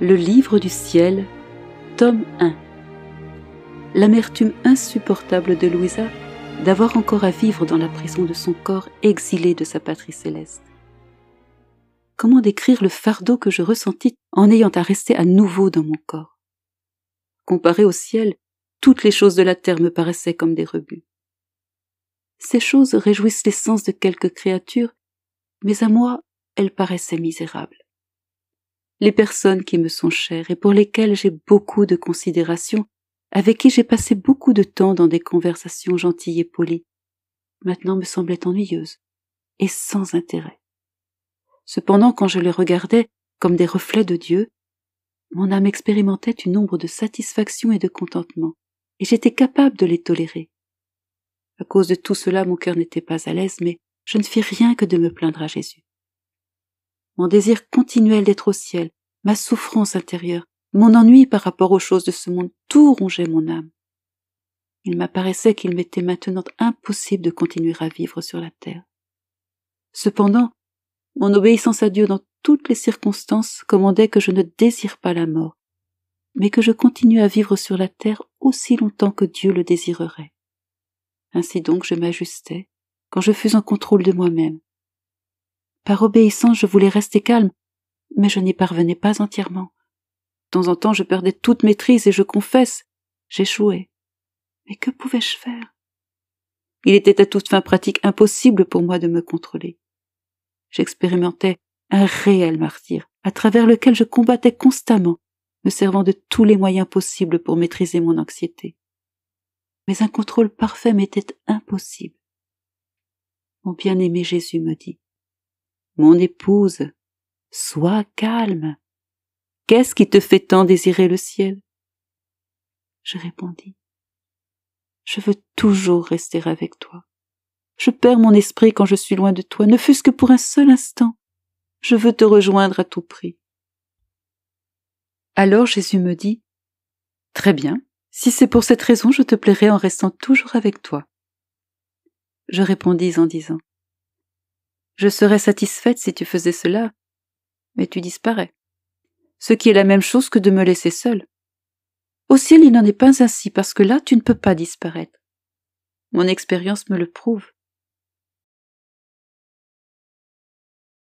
Le livre du ciel, tome 1. L'amertume insupportable de Louisa d'avoir encore à vivre dans la prison de son corps exilé de sa patrie céleste. Comment décrire le fardeau que je ressentis en ayant à rester à nouveau dans mon corps Comparé au ciel, toutes les choses de la terre me paraissaient comme des rebuts. Ces choses réjouissent l'essence de quelques créatures, mais à moi, elles paraissaient misérables les personnes qui me sont chères et pour lesquelles j'ai beaucoup de considération, avec qui j'ai passé beaucoup de temps dans des conversations gentilles et polies, maintenant me semblaient ennuyeuses et sans intérêt. Cependant, quand je les regardais comme des reflets de Dieu, mon âme expérimentait une ombre de satisfaction et de contentement, et j'étais capable de les tolérer. À cause de tout cela, mon cœur n'était pas à l'aise, mais je ne fis rien que de me plaindre à Jésus mon désir continuel d'être au ciel, ma souffrance intérieure, mon ennui par rapport aux choses de ce monde, tout rongeait mon âme. Il m'apparaissait qu'il m'était maintenant impossible de continuer à vivre sur la terre. Cependant, mon obéissance à Dieu dans toutes les circonstances commandait que je ne désire pas la mort, mais que je continue à vivre sur la terre aussi longtemps que Dieu le désirerait. Ainsi donc je m'ajustais, quand je fus en contrôle de moi-même, par obéissance, je voulais rester calme, mais je n'y parvenais pas entièrement. De temps en temps, je perdais toute maîtrise et je confesse, j'échouais. Mais que pouvais-je faire Il était à toute fin pratique impossible pour moi de me contrôler. J'expérimentais un réel martyr, à travers lequel je combattais constamment, me servant de tous les moyens possibles pour maîtriser mon anxiété. Mais un contrôle parfait m'était impossible. Mon bien-aimé Jésus me dit, mon épouse, sois calme. Qu'est-ce qui te fait tant désirer le ciel Je répondis, je veux toujours rester avec toi. Je perds mon esprit quand je suis loin de toi, ne fût-ce que pour un seul instant. Je veux te rejoindre à tout prix. Alors Jésus me dit, Très bien, si c'est pour cette raison, je te plairai en restant toujours avec toi. Je répondis en disant, je serais satisfaite si tu faisais cela, mais tu disparais. Ce qui est la même chose que de me laisser seule. Au ciel, il n'en est pas ainsi, parce que là, tu ne peux pas disparaître. Mon expérience me le prouve.